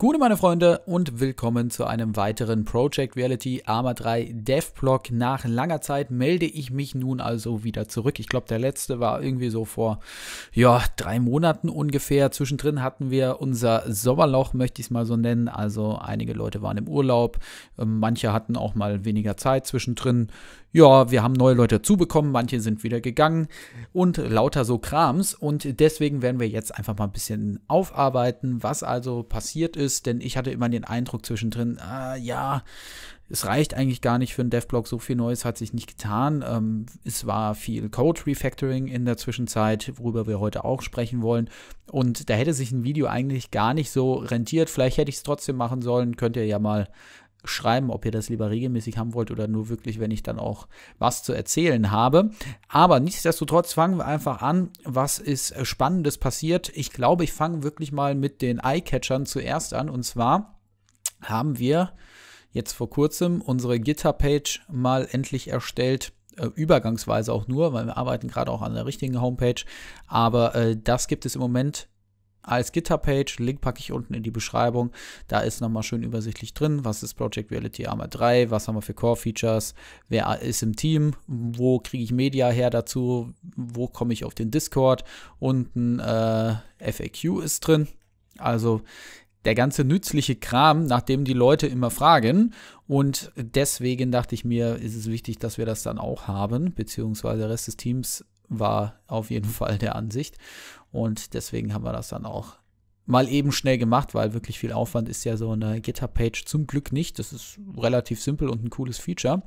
Gute meine Freunde und willkommen zu einem weiteren Project Reality Arma 3 Dev Blog. Nach langer Zeit melde ich mich nun also wieder zurück. Ich glaube, der letzte war irgendwie so vor ja, drei Monaten ungefähr. Zwischendrin hatten wir unser Sommerloch, möchte ich es mal so nennen. Also einige Leute waren im Urlaub, ähm, manche hatten auch mal weniger Zeit zwischendrin ja, wir haben neue Leute dazubekommen, manche sind wieder gegangen und lauter so Krams. Und deswegen werden wir jetzt einfach mal ein bisschen aufarbeiten, was also passiert ist, denn ich hatte immer den Eindruck zwischendrin, ah, ja, es reicht eigentlich gar nicht für einen Devblog, so viel Neues hat sich nicht getan. Ähm, es war viel Code Refactoring in der Zwischenzeit, worüber wir heute auch sprechen wollen. Und da hätte sich ein Video eigentlich gar nicht so rentiert. Vielleicht hätte ich es trotzdem machen sollen, könnt ihr ja mal schreiben, ob ihr das lieber regelmäßig haben wollt oder nur wirklich, wenn ich dann auch was zu erzählen habe. Aber nichtsdestotrotz fangen wir einfach an, was ist äh, Spannendes passiert. Ich glaube, ich fange wirklich mal mit den Eye-Catchern zuerst an. Und zwar haben wir jetzt vor kurzem unsere GitHub-Page mal endlich erstellt äh, übergangsweise auch nur, weil wir arbeiten gerade auch an der richtigen Homepage. Aber äh, das gibt es im Moment als GitHub-Page. Link packe ich unten in die Beschreibung. Da ist nochmal schön übersichtlich drin, was ist Project Reality AMA 3, was haben wir für Core-Features, wer ist im Team, wo kriege ich Media her dazu, wo komme ich auf den Discord Unten äh, FAQ ist drin. Also der ganze nützliche Kram, nach dem die Leute immer fragen. Und deswegen dachte ich mir, ist es wichtig, dass wir das dann auch haben, beziehungsweise der Rest des Teams war auf jeden Fall der Ansicht. Und deswegen haben wir das dann auch mal eben schnell gemacht, weil wirklich viel Aufwand ist ja so eine GitHub-Page zum Glück nicht. Das ist relativ simpel und ein cooles Feature.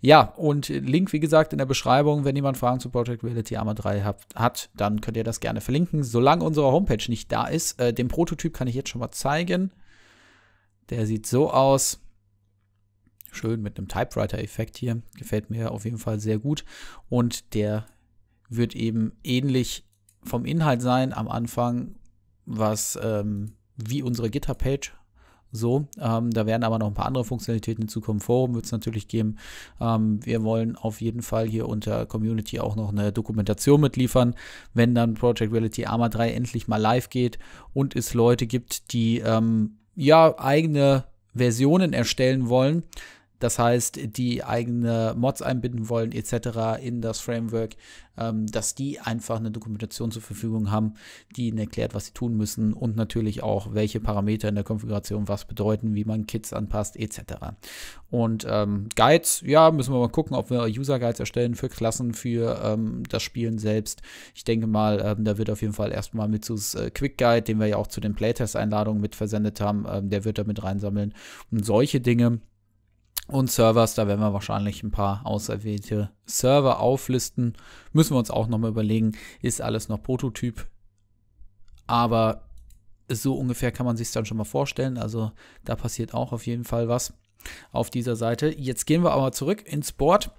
Ja, und Link, wie gesagt, in der Beschreibung. Wenn jemand Fragen zu Project Reality Armor 3 habt, hat, dann könnt ihr das gerne verlinken. Solange unsere Homepage nicht da ist, äh, den Prototyp kann ich jetzt schon mal zeigen. Der sieht so aus. Schön mit einem Typewriter-Effekt hier. Gefällt mir auf jeden Fall sehr gut. Und der wird eben ähnlich vom Inhalt sein am Anfang, was ähm, wie unsere GitHub-Page so. Ähm, da werden aber noch ein paar andere Funktionalitäten hinzukommen. Forum wird es natürlich geben. Ähm, wir wollen auf jeden Fall hier unter Community auch noch eine Dokumentation mitliefern, wenn dann Project Reality Arma 3 endlich mal live geht und es Leute gibt, die ähm, ja eigene Versionen erstellen wollen. Das heißt, die eigene Mods einbinden wollen etc. in das Framework, ähm, dass die einfach eine Dokumentation zur Verfügung haben, die ihnen erklärt, was sie tun müssen und natürlich auch, welche Parameter in der Konfiguration was bedeuten, wie man Kits anpasst etc. Und ähm, Guides, ja, müssen wir mal gucken, ob wir User-Guides erstellen für Klassen, für ähm, das Spielen selbst. Ich denke mal, ähm, da wird auf jeden Fall erstmal mit zu äh, Quick Guide, den wir ja auch zu den Playtest-Einladungen mit versendet haben, ähm, der wird damit reinsammeln. Und solche Dinge und Servers, da werden wir wahrscheinlich ein paar auserwählte Server auflisten. Müssen wir uns auch nochmal überlegen, ist alles noch Prototyp. Aber so ungefähr kann man sich dann schon mal vorstellen. Also da passiert auch auf jeden Fall was auf dieser Seite. Jetzt gehen wir aber zurück ins Board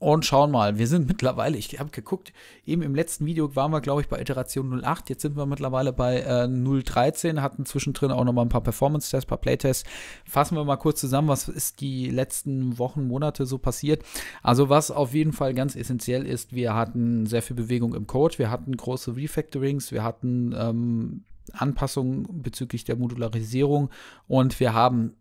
und schauen mal. Wir sind mittlerweile, ich habe geguckt, eben im letzten Video waren wir, glaube ich, bei Iteration 08. Jetzt sind wir mittlerweile bei äh, 013, hatten zwischendrin auch nochmal ein paar Performance-Tests, ein paar Playtests. Fassen wir mal kurz zusammen, was ist die letzten Wochen, Monate so passiert. Also, was auf jeden Fall ganz essentiell ist, wir hatten sehr viel Bewegung im Code, wir hatten große Refactorings, wir hatten ähm, Anpassungen bezüglich der Modularisierung und wir haben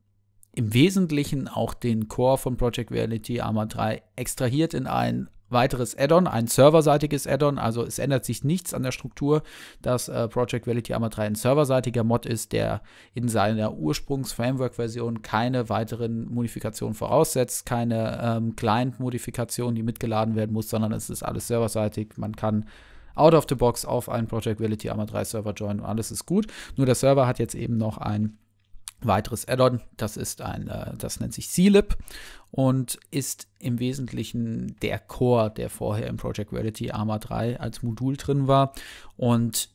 im Wesentlichen auch den Core von Project Reality Armor 3 extrahiert in ein weiteres Add-on, ein serverseitiges Add-on. Also es ändert sich nichts an der Struktur, dass äh, Project Reality Armor 3 ein serverseitiger Mod ist, der in seiner Ursprungs-Framework-Version keine weiteren Modifikationen voraussetzt, keine ähm, Client-Modifikationen, die mitgeladen werden muss, sondern es ist alles serverseitig. Man kann out of the box auf einen Project Reality Armor 3 Server joinen und alles ist gut. Nur der Server hat jetzt eben noch ein weiteres Addon, das ist ein, äh, das nennt sich c und ist im Wesentlichen der Core, der vorher im Project Reality Arma 3 als Modul drin war und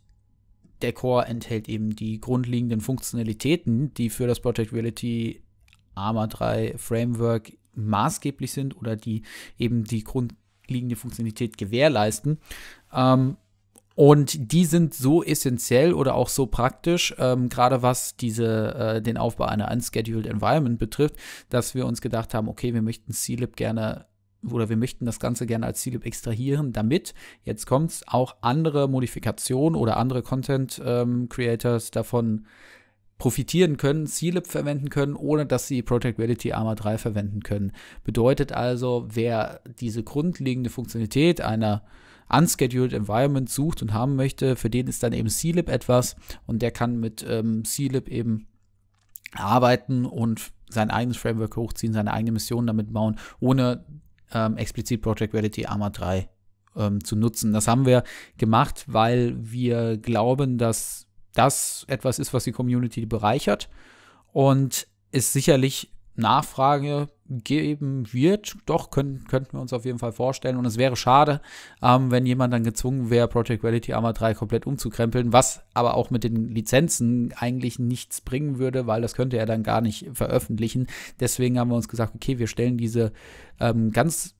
der Core enthält eben die grundlegenden Funktionalitäten, die für das Project Reality Arma 3 Framework maßgeblich sind oder die eben die grundlegende Funktionalität gewährleisten. Ähm, und die sind so essentiell oder auch so praktisch, ähm, gerade was diese, äh, den Aufbau einer Unscheduled Environment betrifft, dass wir uns gedacht haben, okay, wir möchten CLIP gerne oder wir möchten das Ganze gerne als CLIP extrahieren, damit, jetzt kommt's, auch andere Modifikationen oder andere Content ähm, Creators davon profitieren können, CLIP verwenden können, ohne dass sie Project Reality ARMA 3 verwenden können. Bedeutet also, wer diese grundlegende Funktionalität einer unscheduled Environment sucht und haben möchte, für den ist dann eben CLib etwas und der kann mit ähm, CLib eben arbeiten und sein eigenes Framework hochziehen, seine eigene Mission damit bauen, ohne ähm, explizit Project Reality Armor 3 ähm, zu nutzen. Das haben wir gemacht, weil wir glauben, dass das etwas ist, was die Community bereichert und ist sicherlich Nachfrage geben wird. Doch, können, könnten wir uns auf jeden Fall vorstellen. Und es wäre schade, ähm, wenn jemand dann gezwungen wäre, Project Reality Armor 3 komplett umzukrempeln, was aber auch mit den Lizenzen eigentlich nichts bringen würde, weil das könnte er dann gar nicht veröffentlichen. Deswegen haben wir uns gesagt, okay, wir stellen diese ähm, ganz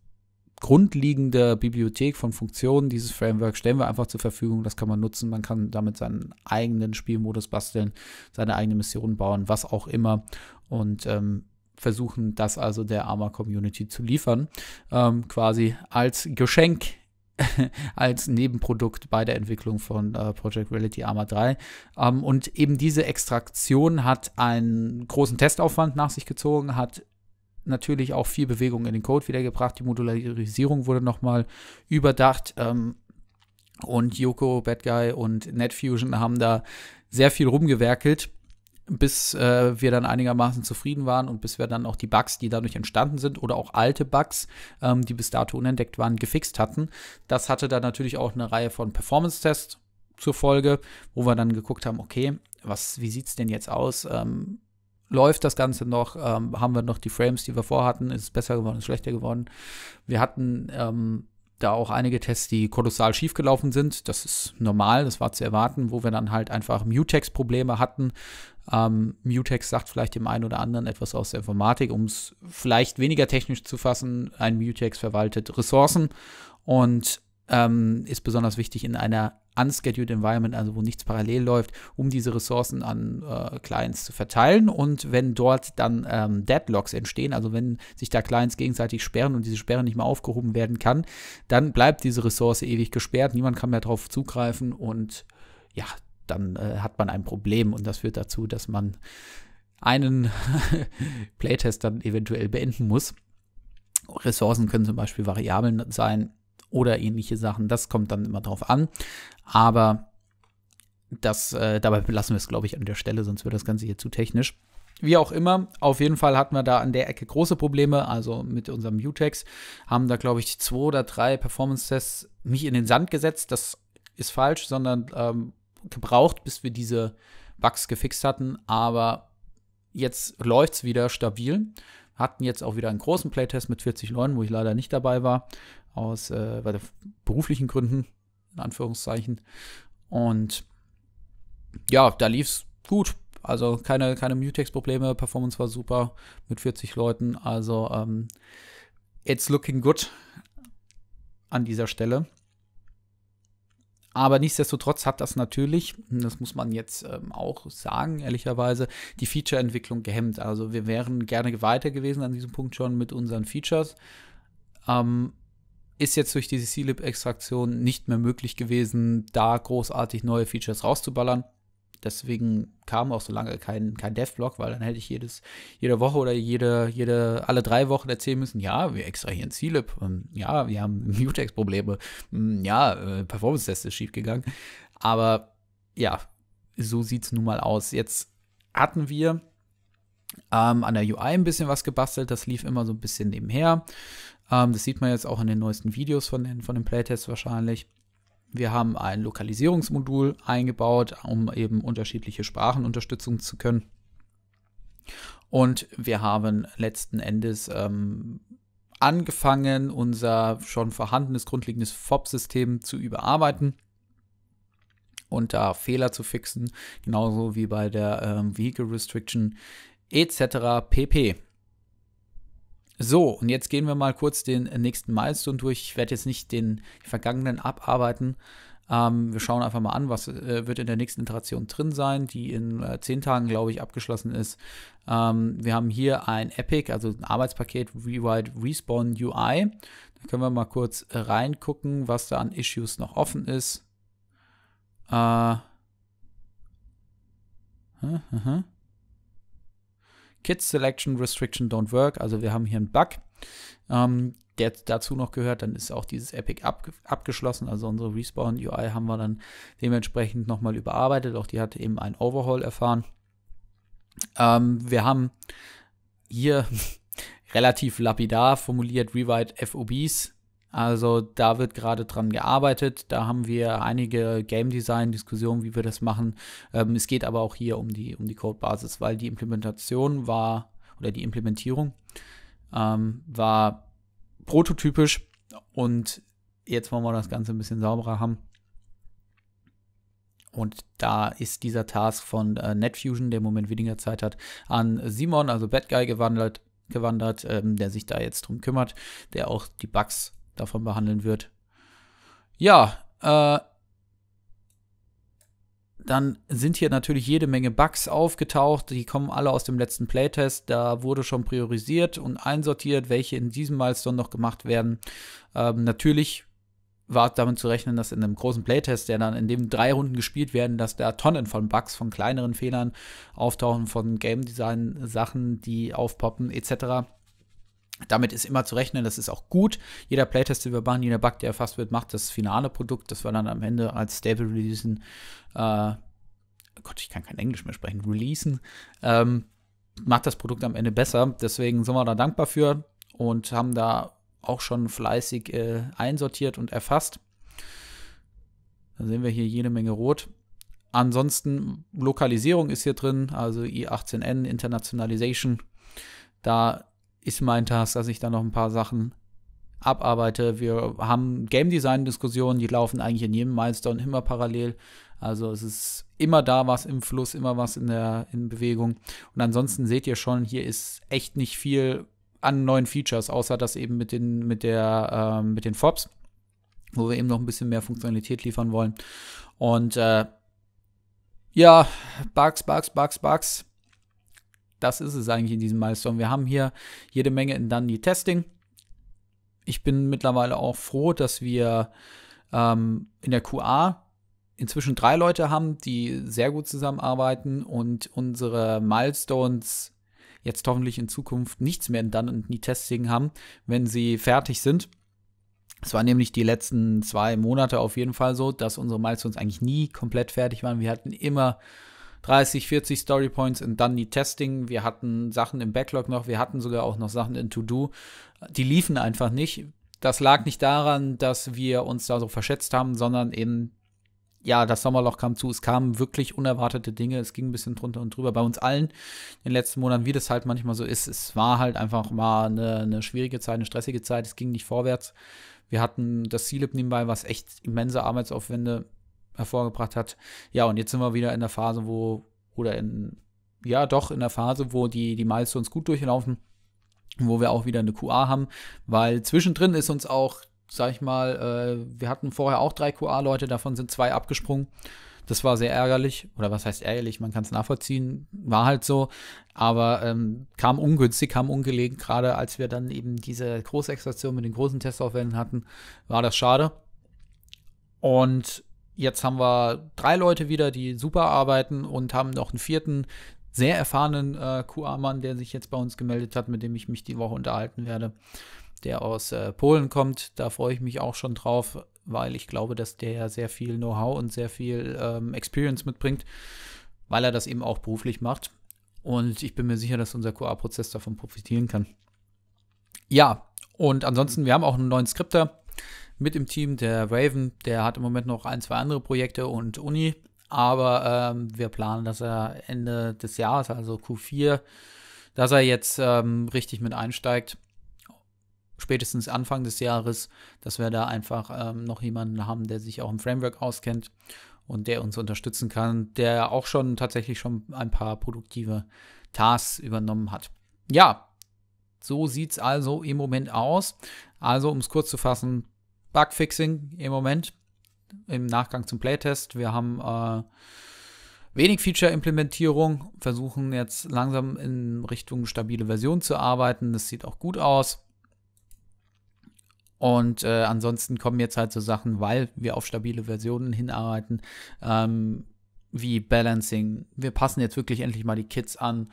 grundlegende Bibliothek von Funktionen dieses Framework stellen wir einfach zur Verfügung. Das kann man nutzen. Man kann damit seinen eigenen Spielmodus basteln, seine eigene Mission bauen, was auch immer. Und ähm, versuchen das also der arma community zu liefern, ähm, quasi als Geschenk als Nebenprodukt bei der Entwicklung von äh, Project Reality Arma 3. Ähm, und eben diese Extraktion hat einen großen Testaufwand nach sich gezogen, hat natürlich auch viel Bewegung in den Code wiedergebracht. Die Modularisierung wurde nochmal überdacht. Ähm, und Yoko, Bad Guy und NetFusion haben da sehr viel rumgewerkelt bis äh, wir dann einigermaßen zufrieden waren und bis wir dann auch die Bugs, die dadurch entstanden sind oder auch alte Bugs, ähm, die bis dato unentdeckt waren, gefixt hatten. Das hatte dann natürlich auch eine Reihe von Performance-Tests zur Folge, wo wir dann geguckt haben, okay, was, wie sieht es denn jetzt aus? Ähm, läuft das Ganze noch? Ähm, haben wir noch die Frames, die wir vorhatten? Ist es besser geworden, ist es schlechter geworden? Wir hatten ähm, da auch einige Tests, die kolossal schief gelaufen sind. Das ist normal, das war zu erwarten, wo wir dann halt einfach Mutex-Probleme hatten, ähm, Mutex sagt vielleicht dem einen oder anderen etwas aus der Informatik, um es vielleicht weniger technisch zu fassen. Ein Mutex verwaltet Ressourcen und ähm, ist besonders wichtig in einer unscheduled Environment, also wo nichts parallel läuft, um diese Ressourcen an äh, Clients zu verteilen. Und wenn dort dann ähm, Deadlocks entstehen, also wenn sich da Clients gegenseitig sperren und diese Sperre nicht mehr aufgehoben werden kann, dann bleibt diese Ressource ewig gesperrt, niemand kann mehr darauf zugreifen und ja, dann äh, hat man ein Problem und das führt dazu, dass man einen Playtest dann eventuell beenden muss. Ressourcen können zum Beispiel Variablen sein oder ähnliche Sachen. Das kommt dann immer drauf an. Aber das, äh, dabei belassen wir es, glaube ich, an der Stelle, sonst wird das Ganze hier zu technisch. Wie auch immer, auf jeden Fall hatten wir da an der Ecke große Probleme, also mit unserem Mutex, haben da, glaube ich, zwei oder drei Performance-Tests nicht in den Sand gesetzt, das ist falsch, sondern ähm, gebraucht, bis wir diese Bugs gefixt hatten, aber jetzt läuft es wieder stabil. Wir hatten jetzt auch wieder einen großen Playtest mit 40 Leuten, wo ich leider nicht dabei war, aus äh, beruflichen Gründen, in Anführungszeichen. Und ja, da lief es gut. Also keine, keine Mutex-Probleme, Performance war super mit 40 Leuten. Also ähm, it's looking good an dieser Stelle. Aber nichtsdestotrotz hat das natürlich, das muss man jetzt ähm, auch sagen, ehrlicherweise, die Feature-Entwicklung gehemmt. Also wir wären gerne weiter gewesen an diesem Punkt schon mit unseren Features. Ähm, ist jetzt durch diese C-Lib-Extraktion nicht mehr möglich gewesen, da großartig neue Features rauszuballern deswegen kam auch so lange kein, kein Dev-Blog, weil dann hätte ich jedes, jede Woche oder jede, jede, alle drei Wochen erzählen müssen, ja, wir extrahieren C-Lib, ähm, ja, wir haben Mutex-Probleme, hm, ja, äh, Performance-Test ist schiefgegangen. Aber ja, so sieht es nun mal aus. Jetzt hatten wir ähm, an der UI ein bisschen was gebastelt, das lief immer so ein bisschen nebenher. Ähm, das sieht man jetzt auch in den neuesten Videos von den, von den Playtests wahrscheinlich. Wir haben ein Lokalisierungsmodul eingebaut, um eben unterschiedliche Sprachen unterstützen zu können. Und wir haben letzten Endes ähm, angefangen, unser schon vorhandenes grundlegendes fop system zu überarbeiten und da Fehler zu fixen, genauso wie bei der ähm, Vehicle Restriction etc. pp. So, und jetzt gehen wir mal kurz den nächsten Milestone durch. Ich werde jetzt nicht den vergangenen abarbeiten. Ähm, wir schauen einfach mal an, was äh, wird in der nächsten Iteration drin sein, die in äh, zehn Tagen, glaube ich, abgeschlossen ist. Ähm, wir haben hier ein Epic, also ein Arbeitspaket Rewrite Respawn UI. Da können wir mal kurz äh, reingucken, was da an Issues noch offen ist. Äh, aha, aha. Kids Selection Restriction Don't Work. Also wir haben hier einen Bug. Ähm, der dazu noch gehört, dann ist auch dieses Epic ab, abgeschlossen. Also unsere Respawn UI haben wir dann dementsprechend nochmal überarbeitet. Auch die hat eben einen Overhaul erfahren. Ähm, wir haben hier relativ lapidar formuliert Rewrite FOBs also da wird gerade dran gearbeitet. Da haben wir einige Game Design-Diskussionen, wie wir das machen. Ähm, es geht aber auch hier um die, um die Codebasis, weil die Implementation war, oder die Implementierung ähm, war prototypisch und jetzt wollen wir das Ganze ein bisschen sauberer haben. Und da ist dieser Task von äh, NetFusion, der im Moment weniger Zeit hat, an Simon, also Bad Guy, gewandert, gewandert ähm, der sich da jetzt drum kümmert, der auch die Bugs davon behandeln wird. Ja, äh, dann sind hier natürlich jede Menge Bugs aufgetaucht. Die kommen alle aus dem letzten Playtest. Da wurde schon priorisiert und einsortiert, welche in diesem Milestone noch gemacht werden. Ähm, natürlich war damit zu rechnen, dass in einem großen Playtest, der dann in dem drei Runden gespielt werden, dass da Tonnen von Bugs, von kleineren Fehlern auftauchen, von Game Design Sachen, die aufpoppen etc. Damit ist immer zu rechnen, das ist auch gut. Jeder Playtest, den wir machen, jeder Bug, der erfasst wird, macht das finale Produkt, das wir dann am Ende als Stable releasen. Äh, Gott, ich kann kein Englisch mehr sprechen. Releasen. Ähm, macht das Produkt am Ende besser. Deswegen sind wir da dankbar für und haben da auch schon fleißig äh, einsortiert und erfasst. Da sehen wir hier jede Menge Rot. Ansonsten, Lokalisierung ist hier drin, also i18n, Internationalization. Da ist mein Task, dass ich da noch ein paar Sachen abarbeite. Wir haben Game Design Diskussionen, die laufen eigentlich in jedem Milestone immer parallel. Also es ist immer da was im Fluss, immer was in der in Bewegung. Und ansonsten seht ihr schon, hier ist echt nicht viel an neuen Features, außer das eben mit den mit der äh, mit den Fobs, wo wir eben noch ein bisschen mehr Funktionalität liefern wollen. Und äh, ja, Bugs, Bugs, Bugs, Bugs das ist es eigentlich in diesem Milestone. Wir haben hier jede Menge in Dundee Testing. Ich bin mittlerweile auch froh, dass wir ähm, in der QA inzwischen drei Leute haben, die sehr gut zusammenarbeiten und unsere Milestones jetzt hoffentlich in Zukunft nichts mehr in Done und nie Testing haben, wenn sie fertig sind. Es war nämlich die letzten zwei Monate auf jeden Fall so, dass unsere Milestones eigentlich nie komplett fertig waren. Wir hatten immer 30, 40 Story Points und dann die Testing. Wir hatten Sachen im Backlog noch, wir hatten sogar auch noch Sachen in To Do. Die liefen einfach nicht. Das lag nicht daran, dass wir uns da so verschätzt haben, sondern eben, ja, das Sommerloch kam zu. Es kamen wirklich unerwartete Dinge. Es ging ein bisschen drunter und drüber bei uns allen in den letzten Monaten, wie das halt manchmal so ist. Es war halt einfach mal eine, eine schwierige Zeit, eine stressige Zeit. Es ging nicht vorwärts. Wir hatten das CLIP nebenbei, was echt immense Arbeitsaufwände hervorgebracht hat. Ja, und jetzt sind wir wieder in der Phase, wo, oder in, ja, doch in der Phase, wo die, die Milestones gut durchlaufen, wo wir auch wieder eine QA haben, weil zwischendrin ist uns auch, sag ich mal, äh, wir hatten vorher auch drei QA-Leute, davon sind zwei abgesprungen. Das war sehr ärgerlich, oder was heißt ärgerlich, man kann es nachvollziehen, war halt so, aber ähm, kam ungünstig, kam ungelegen, gerade als wir dann eben diese Großextraktion mit den großen Testaufwänden hatten, war das schade. Und Jetzt haben wir drei Leute wieder, die super arbeiten und haben noch einen vierten, sehr erfahrenen äh, QA-Mann, der sich jetzt bei uns gemeldet hat, mit dem ich mich die Woche unterhalten werde, der aus äh, Polen kommt. Da freue ich mich auch schon drauf, weil ich glaube, dass der ja sehr viel Know-how und sehr viel ähm, Experience mitbringt, weil er das eben auch beruflich macht. Und ich bin mir sicher, dass unser QA-Prozess davon profitieren kann. Ja, und ansonsten, wir haben auch einen neuen Skripter mit im Team. Der Raven, der hat im Moment noch ein, zwei andere Projekte und Uni. Aber ähm, wir planen, dass er Ende des Jahres, also Q4, dass er jetzt ähm, richtig mit einsteigt. Spätestens Anfang des Jahres, dass wir da einfach ähm, noch jemanden haben, der sich auch im Framework auskennt und der uns unterstützen kann, der auch schon tatsächlich schon ein paar produktive Tasks übernommen hat. Ja, so sieht es also im Moment aus. Also, um es kurz zu fassen, Bugfixing im Moment im Nachgang zum Playtest. Wir haben äh, wenig Feature-Implementierung, versuchen jetzt langsam in Richtung stabile Version zu arbeiten. Das sieht auch gut aus. Und äh, ansonsten kommen jetzt halt so Sachen, weil wir auf stabile Versionen hinarbeiten, ähm, wie Balancing. Wir passen jetzt wirklich endlich mal die Kits an,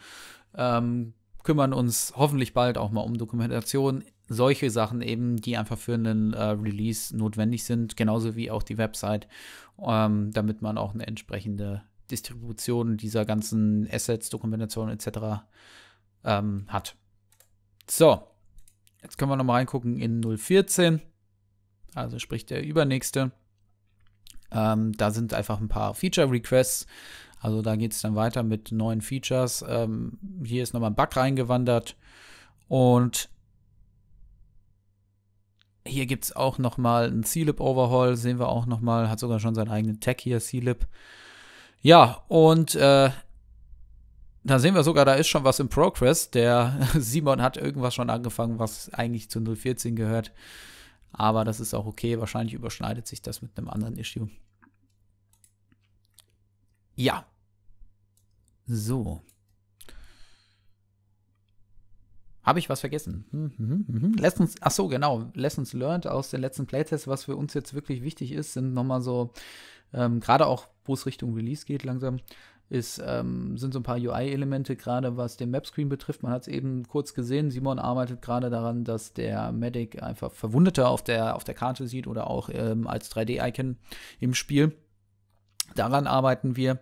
ähm, kümmern uns hoffentlich bald auch mal um Dokumentation solche Sachen eben, die einfach für einen äh, Release notwendig sind, genauso wie auch die Website, ähm, damit man auch eine entsprechende Distribution dieser ganzen Assets, Dokumentation etc. Ähm, hat. So, jetzt können wir nochmal reingucken in 014, also sprich der übernächste. Ähm, da sind einfach ein paar Feature-Requests. Also da geht es dann weiter mit neuen Features. Ähm, hier ist nochmal ein Bug reingewandert. Und hier gibt es auch nochmal einen C-Lib-Overhaul, sehen wir auch nochmal. Hat sogar schon seinen eigenen Tag hier, C-Lib. Ja, und äh, da sehen wir sogar, da ist schon was im Progress. Der Simon hat irgendwas schon angefangen, was eigentlich zu 014 gehört. Aber das ist auch okay. Wahrscheinlich überschneidet sich das mit einem anderen Issue. Ja. So. Habe ich was vergessen? Hm, hm, hm, hm, hm. Lessons, ach so, genau. Lessons learned aus den letzten Playtests, was für uns jetzt wirklich wichtig ist, sind nochmal so, ähm, gerade auch, wo es Richtung Release geht langsam, ist, ähm, sind so ein paar UI-Elemente, gerade was den Map-Screen betrifft. Man hat es eben kurz gesehen, Simon arbeitet gerade daran, dass der Medic einfach Verwundete auf der, auf der Karte sieht oder auch ähm, als 3D-Icon im Spiel. Daran arbeiten wir.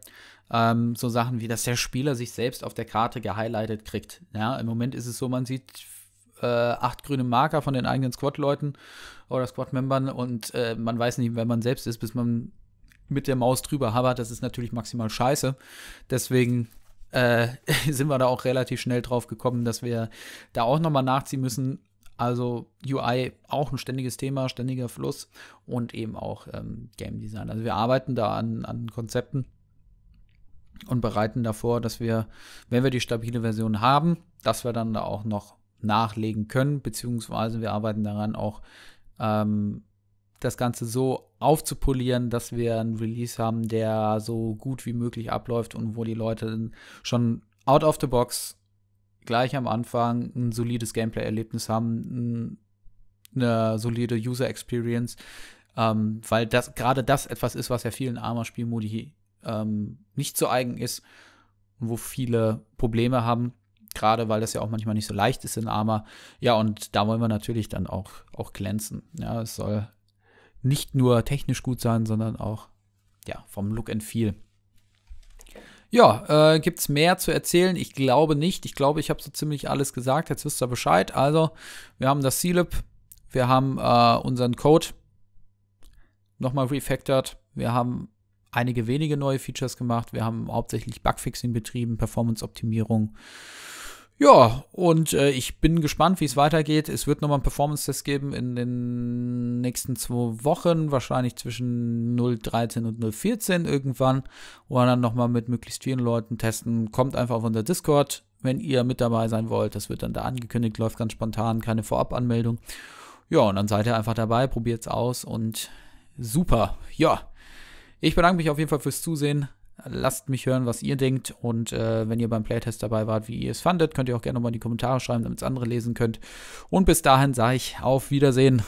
Ähm, so Sachen wie, dass der Spieler sich selbst auf der Karte gehighlightet kriegt. Ja, Im Moment ist es so, man sieht äh, acht grüne Marker von den eigenen Squad-Leuten oder Squad-Membern und äh, man weiß nicht, wer man selbst ist, bis man mit der Maus drüber habert. Das ist natürlich maximal scheiße. Deswegen äh, sind wir da auch relativ schnell drauf gekommen, dass wir da auch nochmal nachziehen müssen. Also UI auch ein ständiges Thema, ständiger Fluss und eben auch ähm, Game Design. Also wir arbeiten da an, an Konzepten und bereiten davor, dass wir, wenn wir die stabile Version haben, dass wir dann da auch noch nachlegen können, beziehungsweise wir arbeiten daran auch ähm, das Ganze so aufzupolieren, dass wir einen Release haben, der so gut wie möglich abläuft und wo die Leute schon out of the box gleich am Anfang ein solides Gameplay-Erlebnis haben, eine solide User Experience, ähm, weil das gerade das etwas ist, was ja vielen Armer-Spielmodi ähm, nicht so eigen ist und wo viele Probleme haben, gerade weil das ja auch manchmal nicht so leicht ist in Arma. Ja, und da wollen wir natürlich dann auch, auch glänzen. Ja, es soll nicht nur technisch gut sein, sondern auch ja, vom Look and Feel. Ja, äh, gibt es mehr zu erzählen? Ich glaube nicht. Ich glaube, ich habe so ziemlich alles gesagt. Jetzt wisst ihr Bescheid. Also, wir haben das C-Lib, wir haben äh, unseren Code nochmal refactored, wir haben einige wenige neue Features gemacht. Wir haben hauptsächlich Bugfixing betrieben, Performance-Optimierung. Ja, und äh, ich bin gespannt, wie es weitergeht. Es wird nochmal einen Performance-Test geben in den nächsten zwei Wochen, wahrscheinlich zwischen 0.13 und 0.14 irgendwann, wo wir dann nochmal mit möglichst vielen Leuten testen. Kommt einfach auf unser Discord, wenn ihr mit dabei sein wollt. Das wird dann da angekündigt, läuft ganz spontan, keine Vorab-Anmeldung. Ja, und dann seid ihr einfach dabei, probiert's aus und super. Ja, ich bedanke mich auf jeden Fall fürs Zusehen. Lasst mich hören, was ihr denkt. Und äh, wenn ihr beim Playtest dabei wart, wie ihr es fandet, könnt ihr auch gerne nochmal in die Kommentare schreiben, damit es andere lesen könnt. Und bis dahin sage ich auf Wiedersehen.